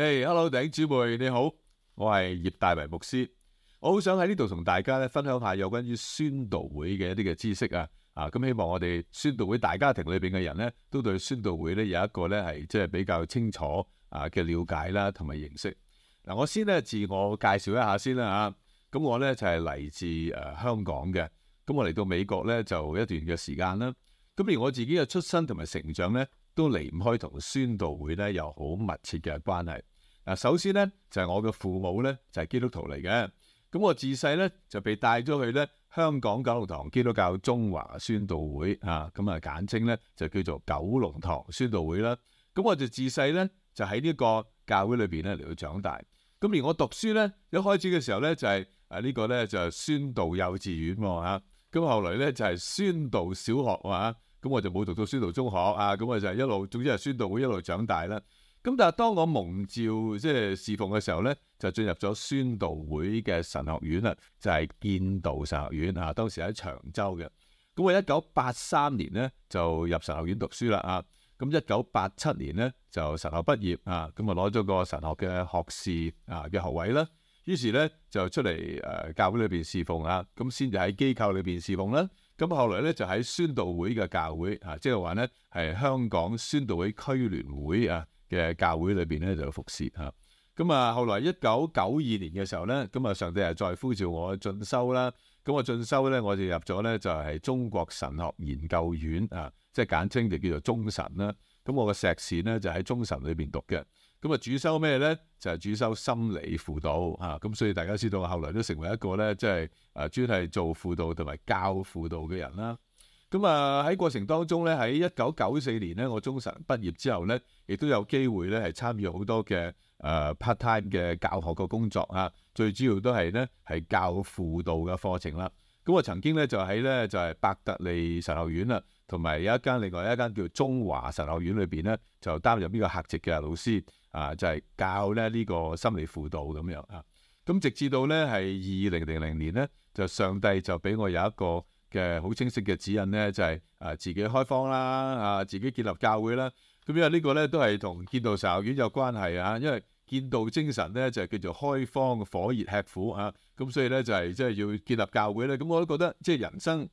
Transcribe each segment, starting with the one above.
h e l l o 弟兄姊妹，你好，我系叶大为牧师，我好想喺呢度同大家咧分享下有关于宣道会嘅一啲嘅知识啊，啊，咁希望我哋宣道会大家庭里边嘅人咧，都对宣道会咧有一个咧系即系比较清楚啊嘅了解啦，同埋认识。嗱，我先咧自我介绍一下先啦吓，咁我咧就系嚟自诶香港嘅，咁我嚟到美国咧就一段嘅时间啦，咁而我自己嘅出身同埋成长咧都离唔开同宣道会咧有好密切嘅关系。嗱，首先咧就系我嘅父母咧就系基督徒嚟嘅，咁我自细咧就被带咗去咧香港九龙塘基督教中华宣道会啊，咁啊简称咧就叫做九龙堂宣道会啦。咁我就自细咧就喺呢个教会里边咧嚟到长大。咁而我读书咧，一开始嘅时候咧就系啊呢个咧就系宣道幼稚园喎吓，咁后来咧就系宣道小学啊，咁我就冇读到宣道中学啊，咁我就一路，总之系宣道会一路长大啦。咁但系当我蒙召即系侍奉嘅时候咧，就进入咗宣道会嘅神学院啦，就系建道神学院啊。当时喺长洲嘅，咁我一九八三年咧就入神学院读书啦啊。咁一九八七年咧就神学毕业啊，咁啊攞咗个神学嘅学士啊嘅学位啦。于是咧就出嚟诶教会里边侍奉啊，咁先就喺机构里边侍奉啦。咁后来咧就喺宣道会嘅教会啊，即系话咧系香港宣道会区联会啊。嘅教會裏边咧就有服侍吓。咁啊後來一九九二年嘅時候咧，咁啊上帝又再呼召我進修啦，咁我進修咧我就入咗咧就係中國神學研究院啊，即系簡稱就叫做中神啦。咁我個碩士咧就喺中神裏边讀嘅，咁啊主修咩咧就係主修心理輔導嚇，咁所以大家知道我後來都成為一個咧即係诶專係做輔導同埋教輔導嘅人啦。咁啊喺過程當中咧，喺一九九四年咧，我中神畢業之後咧，亦都有機會咧係參與好多嘅诶 part time 嘅教學嘅工作啊。最主要都係咧係教輔導嘅課程啦。咁我曾經咧就喺咧就係百特利神學院啦，同埋有一間另外一間叫中華神學院裏边咧，就擔任呢個客席嘅老師啊，就係教咧呢個心理輔導咁樣啊。咁直至到咧係二零零零年咧，就上帝就俾我有一個。嘅好清晰嘅指引咧，就系啊自己开方啦，啊自己建立教会啦。咁因为呢个咧都系同建道神学院有关系啊。因为建道精神咧就系叫做开方、火热、吃苦啊。咁所以咧就系即系要建立教会咧。咁我都觉得即系人生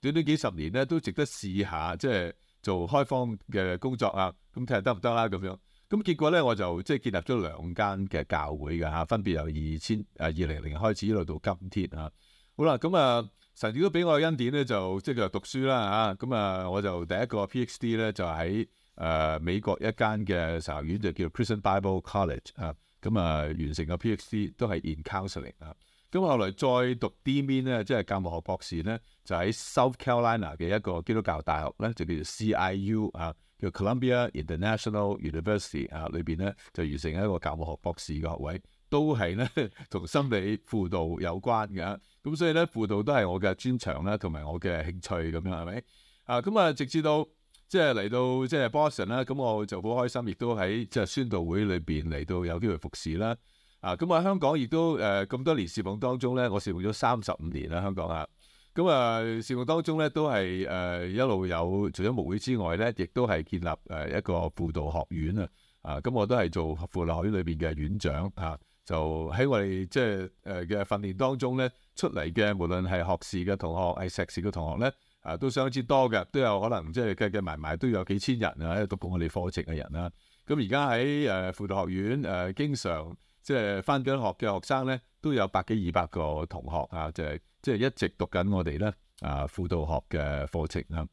短短几十年咧，都值得试下即系做开方嘅工作啊。咁睇下得唔得啦咁样。咁结果咧我就即系建立咗两间嘅教会嘅吓，分别由二千诶二零零开始一路到今天啊。好啦，咁啊。神如都俾我恩典咧，就即係讀書啦吓，咁啊，我就第一個 PhD 咧，就喺誒美國一間嘅神學院就叫 Christian Bible College 啊。咁啊，完成個 PhD 都係 e n c o u n r l l i n g 啊。咁後來再讀 Dmin 咧，即係教务學博士咧，就喺 South Carolina 嘅一個基督教大學咧，就叫做 CIU 啊，叫 Columbia International University 啊，裏边咧就完成一個教务學博士嘅學位。都係咧 同心理輔導有關嘅，咁所以咧輔導都係我嘅專長啦，同埋我嘅興趣咁樣係咪？啊咁啊，直至到即係嚟到即係 Boston 啦，咁我就好開心，亦都喺即係宣道會裏边嚟到有機會服侍啦。啊咁啊，香港亦都诶咁多年事奉當中咧，我事奉咗三十五年啦，香港啊。咁啊，事奉當中咧都係誒一路有除咗會之外咧，亦都係建立誒一個輔導學院啊。啊咁我都係做輔導學院裏边嘅院長啊。就喺我哋即系诶嘅訓練當中咧，出嚟嘅無論係學士嘅同學，係碩士嘅同學咧，啊都相當之多嘅，都有可能即係計計埋埋都有幾千人啊，喺度讀過我哋課程嘅人啦。咁而家喺诶輔導學院誒，經常即係翻緊學嘅學生咧，都有百幾二百個同學啊，就係即系一直讀緊我哋咧啊輔導學嘅課程啦。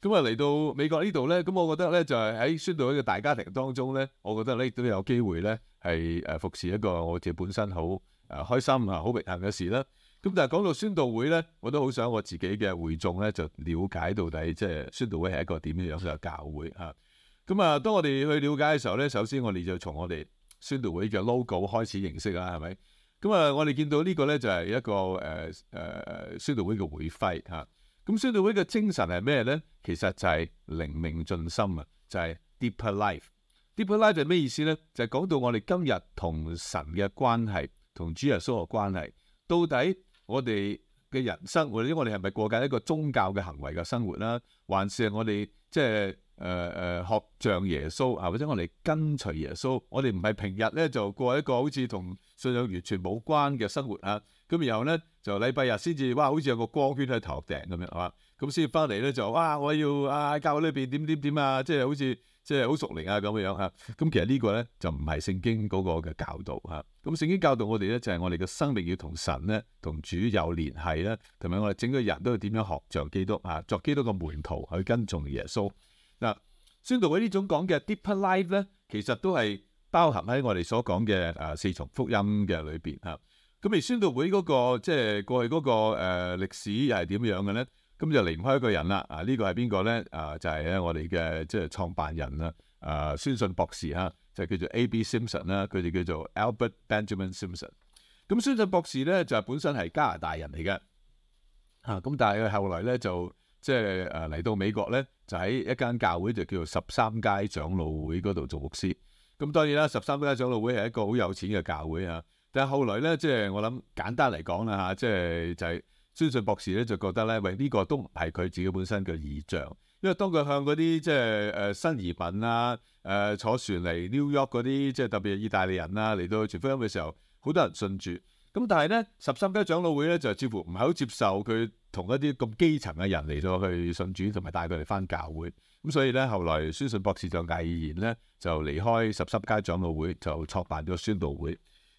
咁啊，嚟到美國呢度咧，咁我覺得咧就係喺宣道會嘅大家庭當中咧，我覺得咧都有機會咧係誒服侍一個我自己本身好誒開心啊、好平幸嘅事啦。咁但係講到宣道會咧，我都好想我自己嘅會眾咧就瞭解到底即係宣道會係一個點樣嘅教會啊。咁啊，當我哋去了解嘅時候咧，首先我哋就從我哋宣道會嘅 logo 開始認識啦，係咪？咁啊，我哋見到呢個咧就係一個誒誒宣道會嘅會徽啊。咁宣道会嘅精神系咩咧？其实就系灵命尽心啊，就系 deeper life。deeper life 系咩意思咧？就系讲到我哋今日同神嘅关系，同主耶稣嘅关系，到底我哋嘅人生活，或者我哋系咪过紧一个宗教嘅行为嘅生活啦？还是我哋即系诶诶学像耶稣，啊，或者我哋跟随耶稣？我哋唔系平日咧就过一个好似同信仰完全冇关嘅生活啊！咁然後咧就禮拜日先至哇，好似有個光圈喺頭頂咁樣，係嘛？咁先翻嚟咧就哇，我要啊教會裏邊點點點啊，即係好似即係好熟練啊咁樣嚇。咁其實呢個咧就唔係聖經嗰個嘅教導嚇。咁聖經教導我哋咧就係我哋嘅生命要同神咧同主有聯繫啦，同埋我哋整個人都要點樣學像基督啊，作基督嘅門徒去跟從耶穌。嗱，宣道會呢種講嘅 deep life 咧，其實都係包含喺我哋所講嘅啊四重福音嘅裏邊嚇。咁而宣道會嗰個即係過去嗰個历、歷史係點樣嘅咧？咁就離唔開一個人啦。啊，呢個係邊個咧？啊，就係咧我哋嘅即系創辦人啦。啊，宣信博士嚇就叫做 A.B.Simson 啦，佢哋叫做 Albert Benjamin Simpson。咁宣信博士咧就本身係加拿大人嚟嘅。嚇，咁但係佢後來咧就即係诶嚟到美國咧，就喺一間教會就叫做十三街長老會嗰度做牧師。咁當然啦，十三街長老會係一個好有錢嘅教會啊。但系後來咧，即係我諗簡單嚟講啦吓，即係就係孫信博士咧就覺得咧，喂呢個都唔係佢自己本身嘅意象，因為當佢向嗰啲即係诶新移民啊、誒坐船嚟 New York 嗰啲，即係特別意大利人啊嚟到全福音嘅時候，好多人信主。咁但係咧，十三家長老會咧就似乎唔係好接受佢同一啲咁基層嘅人嚟咗去信主，同埋帶佢哋翻教會。咁所以咧，後來孫信博士就毅然咧就離開十三家長老會，就創辦咗宣道會。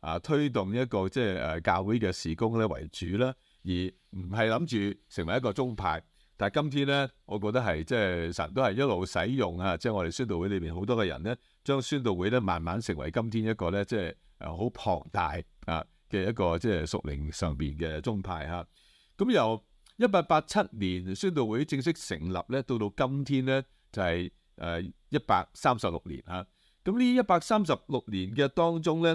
啊，推動一個即係誒教會嘅事工咧為主啦，而唔係諗住成為一個宗派。但係今天咧，我覺得係即係神都係一路使用啊，即係我哋宣道會裏面好多嘅人咧，將宣道會咧慢慢成為今天一個咧即係誒好龐大啊嘅一個即係屬靈上邊嘅宗派嚇。咁由一八八七年宣道會正式成立咧，到到今天咧就係誒一百三十六年嚇。咁呢一百三十六年嘅當中咧。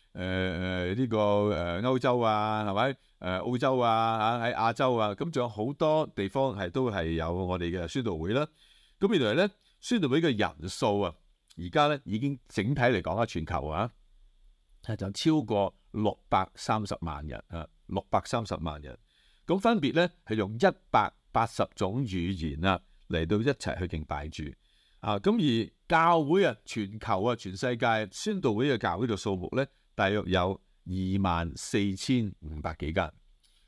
诶诶呢个诶欧洲啊，系咪？诶澳洲啊，吓喺亚洲啊，咁仲有好多地方系都系有我哋嘅宣道会啦。咁原来咧，宣道会嘅人数啊，而家咧已经整体嚟讲啊，全球啊，就超过六百三十万人啊，六百三十万人。咁分别咧系用一百八十种语言啊嚟到一齐去敬拜住啊。咁而教会啊，全球啊，全世界宣道会嘅教会嘅数目咧。大約有二萬四千五百幾間，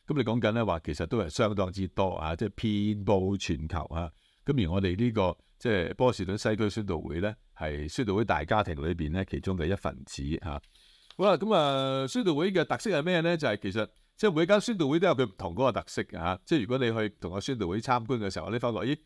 咁你講緊咧話，其實都係相當之多啊，即係遍佈全球啊。咁而我哋呢個即系波士頓西區宣道會咧，係宣道會大家庭裏边咧其中嘅一份子嚇。好啦，咁啊宣道會嘅特色係咩咧？就係其實即係每間宣道會都有佢唔同嗰個特色嘅即係如果你去同個宣道會參觀嘅時候，你發覺咦～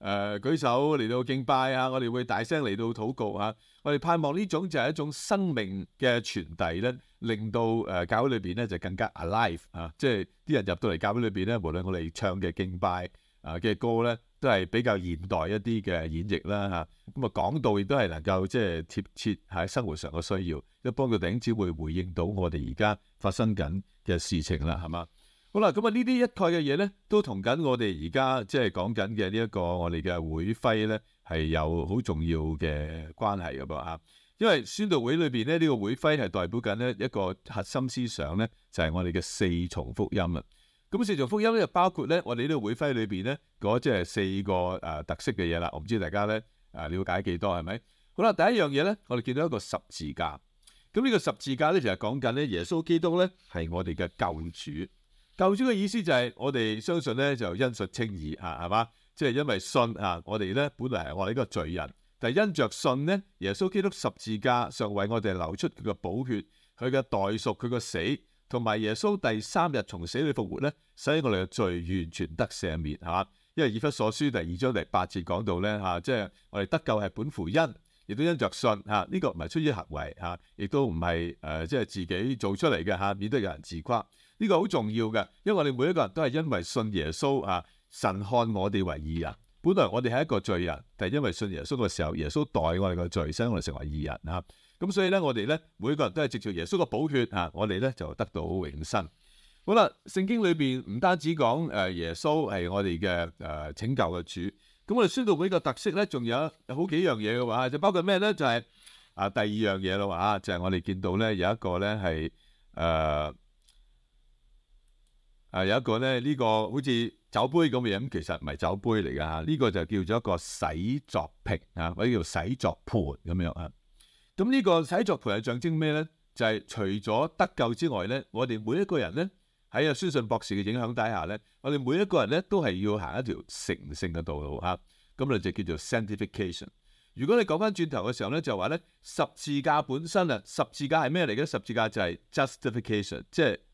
誒舉手嚟到敬拜啊！我哋會大聲嚟到祷告啊！我哋盼望呢種就係一種生命嘅傳遞咧，令到誒教會裏边咧就更加 alive 啊！即係啲人入到嚟教會裏边咧，無論我哋唱嘅敬拜啊嘅歌咧，都係比較現代一啲嘅演繹啦吓，咁啊講道亦都係能夠即系貼切喺生活上嘅需要，即帮幫助弟兄姊妹回應到我哋而家發生緊嘅事情啦，系嘛？好啦，咁啊呢啲一概嘅嘢咧，都同紧我哋而家即系讲紧嘅呢一个我哋嘅会徽咧，系有好重要嘅关系噶噃吓。因为宣道会里边咧呢个会徽系代表紧咧一个核心思想咧，就系我哋嘅四重福音啦。咁四重福音咧就包括咧我哋呢个会徽里边咧嗰即系四个诶特色嘅嘢啦。我唔知大家咧诶了解几多系咪？好啦，第一样嘢咧，我哋见到一个十字架。咁呢个十字架咧，就系讲紧咧耶稣基督咧系我哋嘅救主。旧主嘅意思就系我哋相信咧就因信称义啊，系嘛，即系因为信啊，我哋咧本来系我哋呢个罪人，但系因着信呢，耶稣基督十字架上为我哋流出佢嘅宝血，佢嘅代赎，佢嘅死，同埋耶稣第三日从死里复活咧，使以我哋嘅罪完全得赦免，系嘛？因为以弗所书第二章第八节讲到咧，吓，即系我哋得救系本乎因，亦都因着信吓，呢个唔系出于行为吓，亦都唔系诶，即系自己做出嚟嘅吓，免得有人自夸。呢个好重要嘅，因为我哋每一个人都系因为信耶稣啊，神看我哋为义人。本来我哋系一个罪人，但系因为信耶稣嘅时候，耶稣代我哋嘅罪，所以我哋成为义人啊。咁所以咧，我哋咧每一个人都系藉住耶稣嘅宝血啊，我哋咧就得到永生。好啦，圣经里边唔单止讲诶耶稣系我哋嘅诶拯救嘅主，咁我哋宣道会嘅特色咧，仲有好几样嘢嘅话，就包括咩咧？就系啊第二样嘢咯，吓就系我哋见到咧有一个咧系诶。啊，有一個咧，呢個好似酒杯咁嘅，咁其實唔係酒杯嚟㗎吓，呢個就叫做一個洗作瓶啊，或者叫洗作盤咁樣啊。咁呢個洗作盤係象徵咩咧？就係除咗得救之外咧，我哋每一個人咧喺阿孫信博士嘅影響底下咧，我哋每一個人咧都係要行一條誠性嘅道路吓。咁咧就叫做 sanctification。如果你講翻轉頭嘅時候咧，就話咧十字架本身啊，十字架係咩嚟嘅？十字架就係 justification，即系。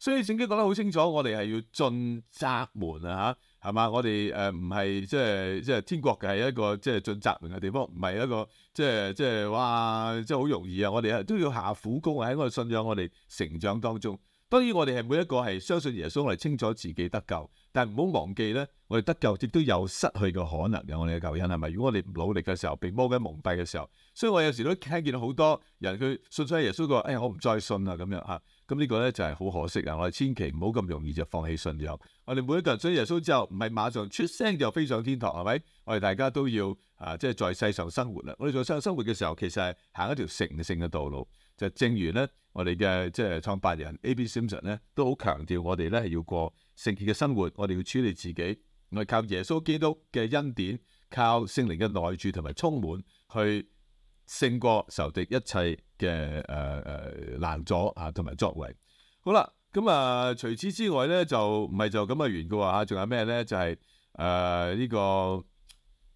所以圣经讲得好清楚，我哋系要进窄门啊，吓系嘛？我哋诶唔系即系即系天国嘅系一个即系进窄门嘅地方，唔系一个即系即系哇即系好容易啊！我哋都要下苦功喺我哋信仰我哋成长当中。当然我哋系每一个系相信耶稣哋清楚自己得救，但系唔好忘记咧，我哋得救亦都有失去嘅可能嘅。我哋嘅救恩系咪？如果我哋唔努力嘅时候，被魔鬼蒙蔽嘅时候，所以我有时都听见好多人佢信信耶稣个，哎呀我唔再信啦咁样吓。咁呢個咧就係好可惜啊！我哋千祈唔好咁容易就放棄信仰。我哋每一个人信耶穌之後，唔係馬上出聲就飛上天堂，係咪？我哋大家都要啊，即係在世上生活啦。我哋在世上生活嘅時候，其實係行一條成性嘅道路。就正如咧，我哋嘅即係創辦人 A. B. Simpson 咧，都好強調我哋咧係要過聖潔嘅生活。我哋要處理自己，我哋靠耶穌基督嘅恩典，靠聖靈嘅內住同埋充滿，去勝過仇敵一切。嘅誒誒難阻啊，同埋作為好啦，咁啊除此之外咧就唔係就咁啊完嘅話嚇，仲有咩咧就係誒呢個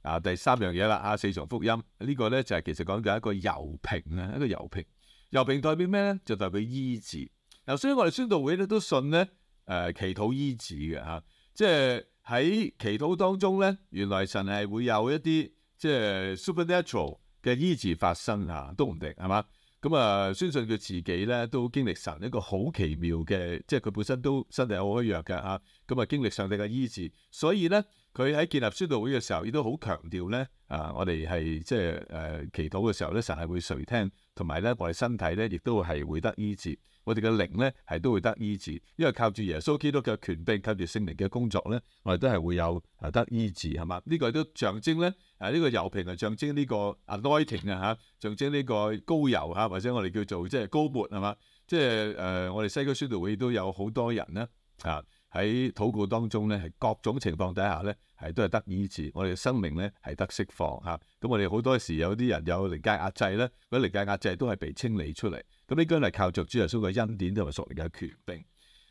啊第三樣嘢啦啊四重福音呢個咧就係其實講緊一個油瓶啊，一個油瓶油瓶代表咩咧就代表醫治。嗱，所以我哋宣道會咧都信咧誒祈禱醫治嘅嚇，即係喺祈禱當中咧，原來神係會有一啲即係 supernatural 嘅醫治發生嚇，都唔定係嘛？咁啊，相信佢自己咧都經歷神一個好奇妙嘅，即係佢本身都身體好虚弱嘅吓，咁啊，經歷上帝嘅醫治，所以咧佢喺建立宣道會嘅時候，亦都好強調咧啊，我哋係即係誒祈禱嘅時候咧，神係會垂聽，同埋咧我哋身體咧亦都係會得醫治。我哋嘅灵咧系都会得医治，因为靠住耶稣基督嘅权柄，靠住圣灵嘅工作咧，我哋都系会有诶得医治系嘛？呢个都象征咧诶呢个油瓶啊象征呢个 enlighting 啊吓，象征呢个高油吓或者我哋叫做即系高沫系嘛？即系诶我哋西区宣道会都有好多人咧啊。喺祷告當中咧，系各種情況底下咧，係都係得以治。我哋生命咧係得釋放吓。咁我哋好多時有啲人有靈界壓制咧，嗰啲靈界壓制都係被清理出嚟。咁呢，个係靠主耶穌嘅恩典同埋所嚟嘅權柄。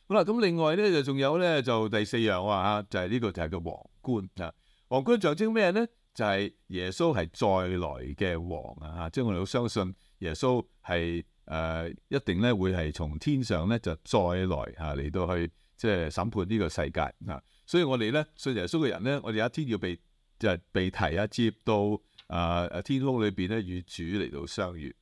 好啦，咁另外咧就仲有咧就第四樣啊就係呢個就係叫皇冠啊。皇冠象徵咩咧？就係耶穌係再來嘅王啊即係我哋好相信耶穌係誒一定咧會係從天上咧就再來吓嚟到去。即系审判呢个世界啊。所以我哋咧信耶稣嘅人咧，我哋一天要被就系被提啊，接到啊啊天空里边咧与主嚟到相遇。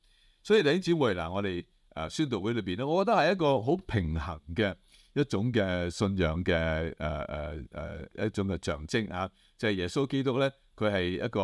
所以你主会嗱，我哋诶宣道会里边咧，我觉得系一个好平衡嘅一种嘅信仰嘅诶诶诶一种嘅象征啊，即系耶稣基督咧，佢系一个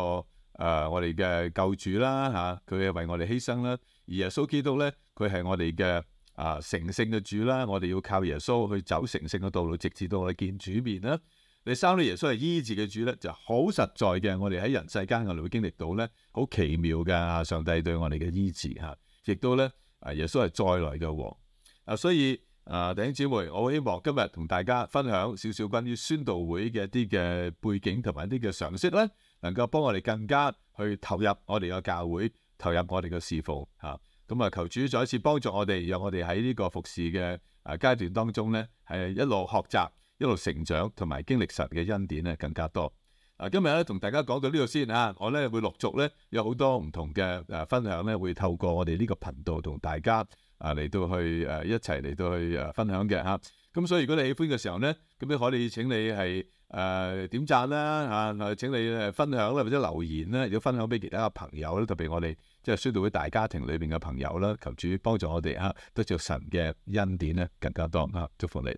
诶我哋嘅救主啦吓，佢系为我哋牺牲啦，而耶稣基督咧，佢系我哋嘅。啊，成圣嘅主啦，我哋要靠耶稣去走成圣嘅道路，直至到我哋见主面啦。你三对耶稣系医治嘅主咧，就好实在嘅。我哋喺人世间哋会经历到咧，好奇妙噶。上帝对我哋嘅医治吓，亦都咧啊，耶稣系再来嘅王啊。所以啊，弟兄姊妹，我希望今日同大家分享少少关于宣道会嘅一啲嘅背景同埋一啲嘅常识咧，能够帮我哋更加去投入我哋嘅教会，投入我哋嘅侍奉吓。咁啊，求主再一次幫助我哋，讓我哋喺呢個服侍嘅啊階段當中咧，係一路學習、一路成長，同埋經歷神嘅恩典咧，更加多。啊，今日咧同大家講到呢度先嚇，我咧會陸續咧有好多唔同嘅诶分享咧，會透過我哋呢個頻道同大家啊嚟到去诶一齊嚟到去诶分享嘅吓。咁所以如果你喜歡嘅時候咧，咁你可以請你係誒點讚啦吓、係請你诶分享啦或者留言啦，亦都分享俾其他嘅朋友咧，特別我哋。即系宣到会大家庭里边嘅朋友啦，求主帮助我哋啊，得着神嘅恩典咧更加多啊，祝福你。